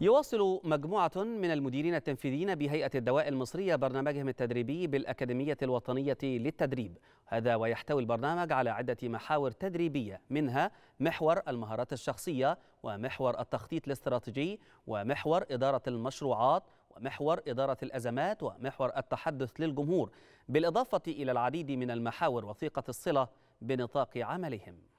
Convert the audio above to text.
يواصل مجموعة من المديرين التنفيذيين بهيئة الدواء المصرية برنامجهم التدريبي بالأكاديمية الوطنية للتدريب هذا ويحتوي البرنامج على عدة محاور تدريبية منها محور المهارات الشخصية ومحور التخطيط الاستراتيجي ومحور إدارة المشروعات ومحور إدارة الأزمات ومحور التحدث للجمهور بالإضافة إلى العديد من المحاور وثيقة الصلة بنطاق عملهم